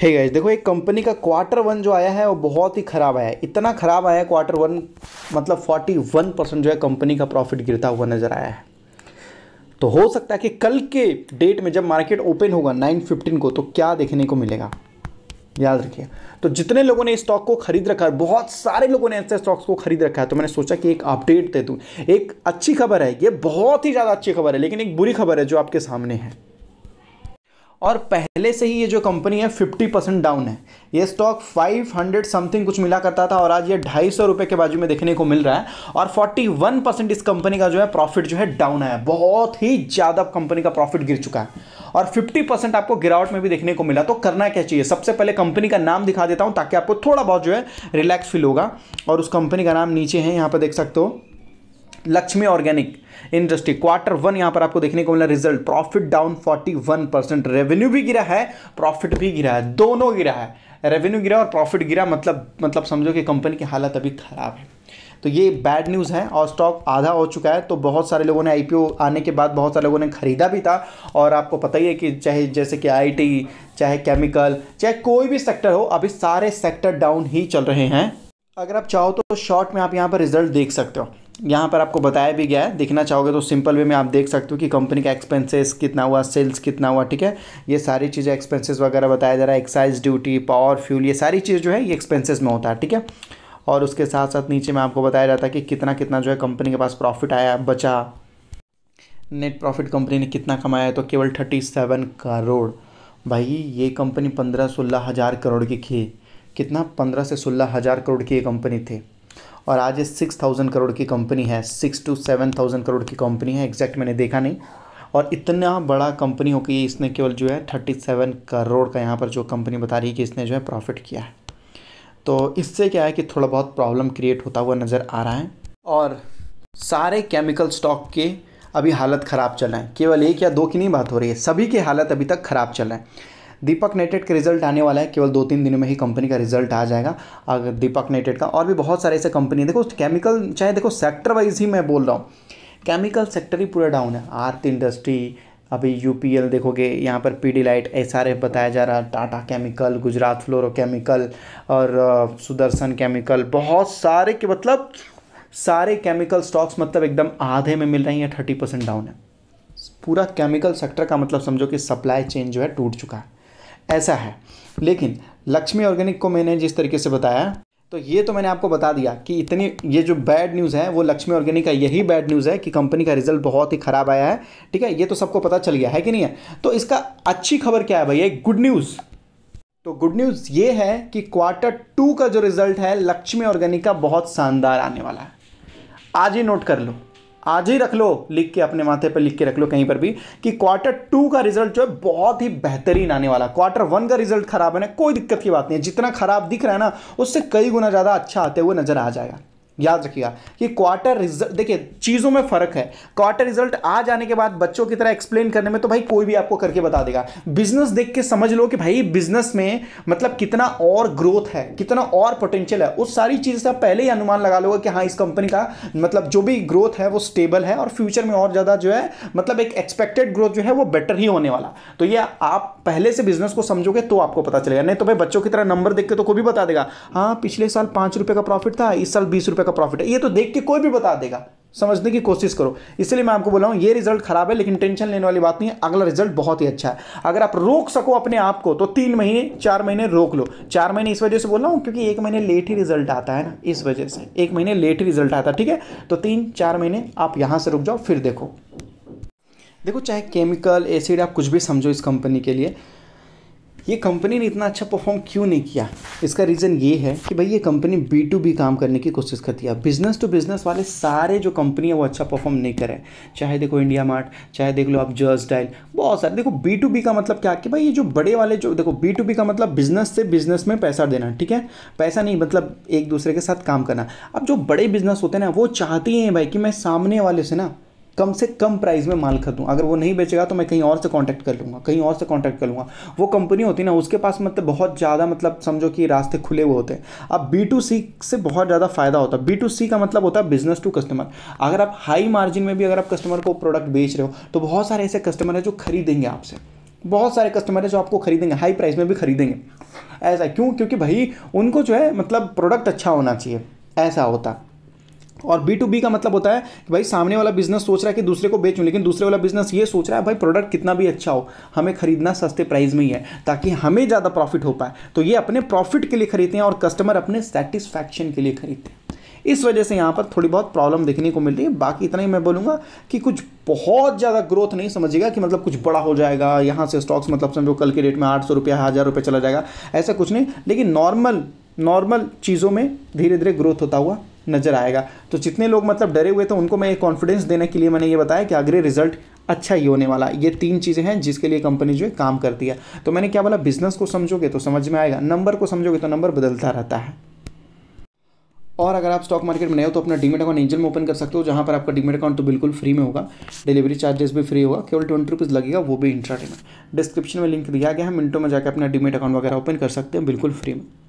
hey guys देखो एक company का क्वार्टर वन जो आया है वो बहुत ही ख़राब आया है इतना ख़राब आया है क्वार्टर वन मतलब 41 परसेंट जो है कंपनी का प्रॉफिट गिरता हुआ नज़र आया है तो हो सकता है कि कल के डेट में जब मार्केट ओपन होगा 9:15 को तो क्या देखने को मिलेगा याद रखिए तो जितने लोगों ने स्टॉक को खरीद रखा है बहुत सारे लोगों ने ऐसे स्टॉक्स को खरीद रखा है तो मैंने सोचा कि एक अपडेट दे दूँ एक अच्छी खबर है ये बहुत ही ज़्यादा अच्छी खबर है लेकिन एक बुरी खबर है जो आपके सामने है और पहले से ही ये जो कंपनी है 50 परसेंट डाउन है ये स्टॉक 500 समथिंग कुछ मिला करता था और आज ये ढाई सौ रुपये के बाजू में देखने को मिल रहा है और 41 परसेंट इस कंपनी का जो है प्रॉफिट जो है डाउन है बहुत ही ज़्यादा कंपनी का प्रॉफिट गिर चुका है और 50 परसेंट आपको गिरावट में भी देखने को मिला तो करना क्या चाहिए सबसे पहले कंपनी का नाम दिखा देता हूँ ताकि आपको थोड़ा बहुत जो है रिलैक्स फील होगा और उस कंपनी का नाम नीचे है यहाँ पर देख सकते हो Laxmi organic industry quarter one यहाँ पर आपको देखने को मिला result profit down 41 percent revenue भी गिरा है प्रॉफिट भी गिरा है दोनों गिरा है रेवेन्यू गिरा और प्रॉफिट गिरा मतलब मतलब समझो कि कंपनी की हालत अभी खराब है तो ये बैड न्यूज़ है और स्टॉक आधा हो चुका है तो बहुत सारे लोगों ने आईपीओ आने के बाद बहुत सारे लोगों ने ख़रीदा भी था और आपको पता ही है कि चाहे जैसे कि आईटी चाहे केमिकल चाहे कोई भी सेक्टर हो अभी सारे सेक्टर डाउन ही चल रहे हैं अगर आप चाहो तो शॉर्ट में आप यहाँ पर रिजल्ट देख सकते हो यहाँ पर आपको बताया भी गया है देखना चाहोगे तो सिंपल वे में आप देख सकते हो कि कंपनी का एक्सपेंसेस कितना हुआ सेल्स कितना हुआ ठीक है ये सारी चीज़ें एक्सपेंसेस वगैरह बताया जा रहा है एक्साइज ड्यूटी पावर फ्यूल ये सारी चीज़ जो है ये एक्सपेंसेस में होता है ठीक है और उसके साथ साथ नीचे में आपको बताया जाता है कि कितना कितना जो है कंपनी के पास प्रॉफिट आया बचा नेट प्रॉफिट कंपनी ने कितना कमाया है तो केवल थर्टी सेवन करोड़ भाई ये कंपनी पंद्रह सोलह हज़ार करोड़ की थी कितना पंद्रह से सोलह हज़ार करोड़ की ये कंपनी थी और आज ये सिक्स थाउजेंड करोड़ की कंपनी है six two seven thousand crore की कंपनी है एग्जैक्ट मैंने देखा नहीं और इतना बड़ा कंपनी हो कि इसने केवल जो है थर्टी सेवन करोड़ का यहाँ पर जो कंपनी बता रही है कि इसने जो है प्रॉफिट किया है तो इससे क्या है कि थोड़ा बहुत प्रॉब्लम क्रिएट होता हुआ नज़र आ रहा है और सारे केमिकल स्टॉक के अभी हालत ख़राब चल रहे हैं केवल एक या दो की नहीं बात हो रही है सभी की हालत अभी तक ख़राब चल रहे हैं दीपक नेटेड का रिजल्ट आने वाला है केवल दो तीन दिनों में ही कंपनी का रिजल्ट आ जाएगा अगर दीपक नेटेड का और भी बहुत सारे ऐसे कंपनी है देखो केमिकल चाहे देखो सेक्टर वाइज ही मैं बोल रहा हूँ केमिकल सेक्टर ही पूरा डाउन है आर्थ इंडस्ट्री अभी एल देखोगे यहाँ पर पी डी लाइट एस बताया जा रहा Tata chemical Gujarat fluoro chemical और सुदर्शन केमिकल बहुत सारे के मतलब सारे केमिकल स्टॉक्स मतलब एकदम आधे में मिल रही हैं थर्टी परसेंट डाउन है पूरा केमिकल सेक्टर का मतलब समझो कि सप्लाई चेन जो है टूट चुका है ऐसा है लेकिन लक्ष्मी ऑर्गेनिक को मैंने जिस तरीके से बताया तो ये तो मैंने आपको बता दिया कि इतनी ये जो बैड न्यूज़ है वो लक्ष्मी ऑर्गेनिक का यही बैड न्यूज़ है कि कंपनी का रिजल्ट बहुत ही खराब आया है ठीक है ये तो सबको पता चल गया है कि नहीं है तो इसका अच्छी खबर क्या है भैया गुड न्यूज़ तो गुड न्यूज़ ये है कि क्वार्टर टू का जो रिजल्ट है लक्ष्मी ऑर्गेनिक का बहुत शानदार आने वाला है आज ही नोट कर लो आज ही रख लो लिख के अपने माथे पर लिख के रख लो कहीं पर भी कि क्वार्टर टू का रिजल्ट जो है बहुत ही बेहतरीन आने वाला क्वार्टर वन का रिजल्ट खराब है ना कोई दिक्कत की बात नहीं है जितना खराब दिख रहा है ना उससे कई गुना ज़्यादा अच्छा आते हुए नजर आ जाएगा याद रखिएगा कि क्वार्टर रिजल्ट देखिए चीज़ों में फ़र्क है क्वार्टर रिजल्ट आ जाने के बाद बच्चों की तरह एक्सप्लेन करने में तो भाई कोई भी आपको करके बता देगा बिजनेस देख के समझ लो कि भाई बिजनेस में मतलब कितना और ग्रोथ है कितना और पोटेंशियल है उस सारी चीज़ से आप पहले ही अनुमान लगा लोगे कि हाँ इस कंपनी का मतलब जो भी ग्रोथ है वो स्टेबल है और फ्यूचर में और ज़्यादा जो है मतलब एक एक्सपेक्टेड ग्रोथ जो है वो बेटर ही होने वाला तो ये आप पहले से बिजनेस को समझोगे तो आपको पता चलेगा नहीं तो भाई बच्चों की तरह नंबर देख के तो कोई भी बता देगा हाँ पिछले साल पांच का प्रॉफिट था इस साल बीस का प्रॉफिट है ये तो देख के कोई भी बता देगा समझने की कोशिश करो इसलिए मैं आपको बोला हूँ ये रिजल्ट खराब है लेकिन टेंशन लेने वाली बात नहीं है अगला रिजल्ट बहुत ही अच्छा है अगर आप रोक सको अपने आप को तो तीन महीने चार महीने रोक लो चार महीने इस वजह से बोल रहा हूँ क्योंकि एक महीने लेट ही रिजल्ट आता है ना इस वजह से एक महीने लेट ही रिजल्ट आता है ठीक है तो तीन चार महीने आप यहाँ से रुक जाओ फिर देखो देखो चाहे केमिकल एसिड आप कुछ भी समझो इस कंपनी के लिए ये कंपनी ने इतना अच्छा परफॉर्म क्यों नहीं किया इसका रीज़न ये है कि भाई ये कंपनी बी टू बी काम करने की कोशिश करती है बिजनेस टू बिजनेस वाले सारे जो कंपनी है वो अच्छा परफॉर्म नहीं करें चाहे देखो इंडिया मार्ट चाहे देख लो आप जर्स डाइल बहुत सारे देखो बी टू बी का मतलब क्या कि भाई ये जो बड़े वाले जो देखो बी टू बी का मतलब बिजनेस से बिजनेस में पैसा देना ठीक है पैसा नहीं मतलब एक दूसरे के साथ काम करना अब जो बड़े बिजनेस होते हैं ना वो चाहती हैं भाई कि मैं सामने वाले से ना कम से कम प्राइस में माल खरीदूँ अगर वो नहीं बेचेगा तो मैं कहीं और से कॉन्टैक्ट कर लूँगा कहीं और से कॉन्टैक्ट कर लूँगा वो कंपनी होती ना उसके पास मतलब बहुत ज़्यादा मतलब समझो कि रास्ते खुले हुए होते हैं अब बी टू सी से बहुत ज़्यादा फ़ायदा होता है बी टू सी का मतलब होता है बिजनेस टू कस्टमर अगर आप हाई मार्जिन में भी अगर आप कस्टमर को प्रोडक्ट बेच रहे हो तो बहुत सारे ऐसे कस्टमर हैं जो खरीदेंगे आपसे बहुत सारे कस्टमर हैं जो आपको खरीदेंगे हाई प्राइस में भी खरीदेंगे ऐसा क्यों क्योंकि भाई उनको जो है मतलब प्रोडक्ट अच्छा होना चाहिए ऐसा होता और बी टू बी का मतलब होता है कि भाई सामने वाला बिजनेस सोच रहा है कि दूसरे को बेचूं लेकिन दूसरे वाला बिजनेस ये सोच रहा है भाई प्रोडक्ट कितना भी अच्छा हो हमें खरीदना सस्ते प्राइस में ही है ताकि हमें ज़्यादा प्रॉफिट हो पाए तो ये अपने प्रॉफिट के लिए खरीदते हैं और कस्टमर अपने सेटिस्फैक्शन के लिए खरीदते हैं इस वजह से यहाँ पर थोड़ी बहुत प्रॉब्लम देखने को मिल रही है बाकी इतना ही मैं बोलूँगा कि कुछ बहुत ज़्यादा ग्रोथ नहीं समझिएगा कि मतलब कुछ बड़ा हो जाएगा यहाँ से स्टॉक्स मतलब समझो कल के डेट में आठ सौ रुपया हज़ार रुपये चला जाएगा ऐसा कुछ नहीं लेकिन नॉर्मल नॉर्मल चीज़ों में धीरे धीरे ग्रोथ होता हुआ नज़र आएगा तो जितने लोग मतलब डरे हुए थे उनको मैं कॉन्फिडेंस देने के लिए मैंने ये बताया कि अगले रिजल्ट अच्छा ही होने वाला ये तीन चीज़ें हैं जिसके लिए कंपनी जो है काम करती है तो मैंने क्या बोला बिजनेस को समझोगे तो समझ में आएगा नंबर को समझोगे तो नंबर बदलता रहता है और अगर आप स्टॉक मार्केट में नए हो तो अपना डीमेट अकाउंट एंजल में ओपन कर सकते हो जहाँ पर आपका डीमेट अकाउंट तो बिल्कुल फ्री में होगा डिलीवरी चार्जेस भी फ्री होगा केवल ट्वेंटी रुपीज़ लगेगा वो भी इंट्रा में डिस्क्रिप्शन में लिंक दिया गया है मिनटों में जाकर अपना डीमेट अकाउंट वगैरह ओपन कर सकते हैं बिल्कुल फ्री में